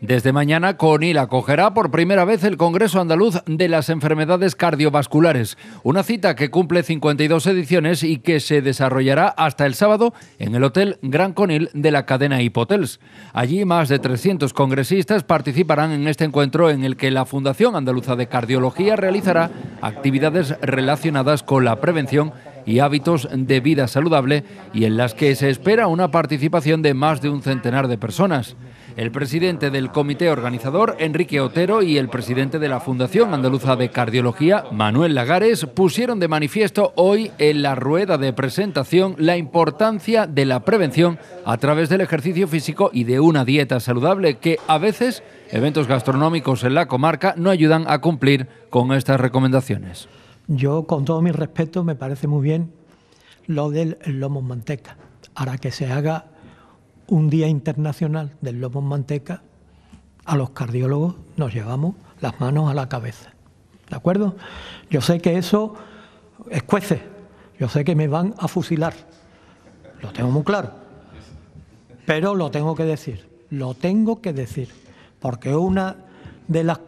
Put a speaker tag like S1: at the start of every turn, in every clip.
S1: Desde mañana, CONIL acogerá por primera vez el Congreso Andaluz de las Enfermedades Cardiovasculares, una cita que cumple 52 ediciones y que se desarrollará hasta el sábado en el Hotel Gran CONIL de la cadena Hipotels. Allí, más de 300 congresistas participarán en este encuentro en el que la Fundación Andaluza de Cardiología realizará actividades relacionadas con la prevención y hábitos de vida saludable y en las que se espera una participación de más de un centenar de personas. El presidente del comité organizador, Enrique Otero, y el presidente de la Fundación Andaluza de Cardiología, Manuel Lagares, pusieron de manifiesto hoy en la rueda de presentación la importancia de la prevención a través del ejercicio físico y de una dieta saludable que a veces eventos gastronómicos en la comarca no ayudan a cumplir con estas recomendaciones.
S2: Yo, con todo mi respeto, me parece muy bien lo del lomo manteca. Ahora que se haga un día internacional del lomo manteca, a los cardiólogos nos llevamos las manos a la cabeza. ¿De acuerdo? Yo sé que eso escuece, yo sé que me van a fusilar, lo tengo muy claro, pero lo tengo que decir, lo tengo que decir, porque una de las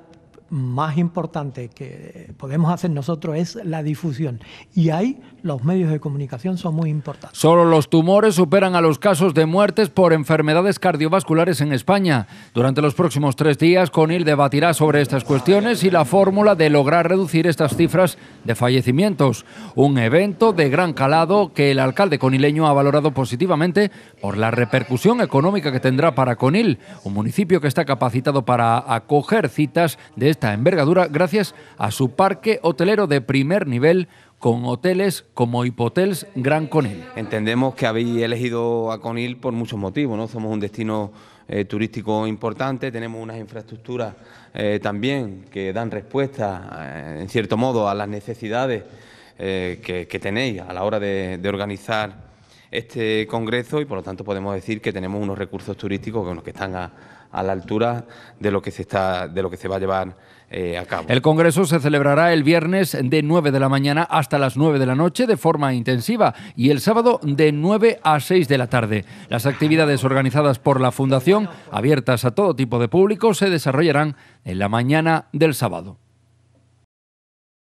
S2: más importante que podemos hacer nosotros es la difusión. Y ahí los medios de comunicación son muy importantes.
S1: Solo los tumores superan a los casos de muertes por enfermedades cardiovasculares en España. Durante los próximos tres días, Conil debatirá sobre estas cuestiones y la fórmula de lograr reducir estas cifras de fallecimientos. Un evento de gran calado que el alcalde conileño ha valorado positivamente por la repercusión económica que tendrá para Conil, un municipio que está capacitado para acoger citas de este esta envergadura gracias a su parque hotelero de primer nivel con hoteles como Hipotels Gran Conil. Entendemos
S3: que habéis elegido a Conil por muchos motivos, ¿no? Somos un destino eh, turístico importante, tenemos unas infraestructuras eh, también que dan respuesta, eh, en cierto modo, a las necesidades que, tenéis a la hora de organizar este congreso y por lo tanto podemos decir que tenemos unos recursos turísticos que, están a, la altura de lo que se está de lo que se va a llevar eh, a cabo.
S1: El congreso se celebrará el viernes de 9 de la mañana hasta las 9 de la noche de forma intensiva y el sábado de 9 a 6 de la tarde. Las actividades organizadas por la fundación, abiertas a todo tipo de público, se desarrollarán en la mañana del sábado.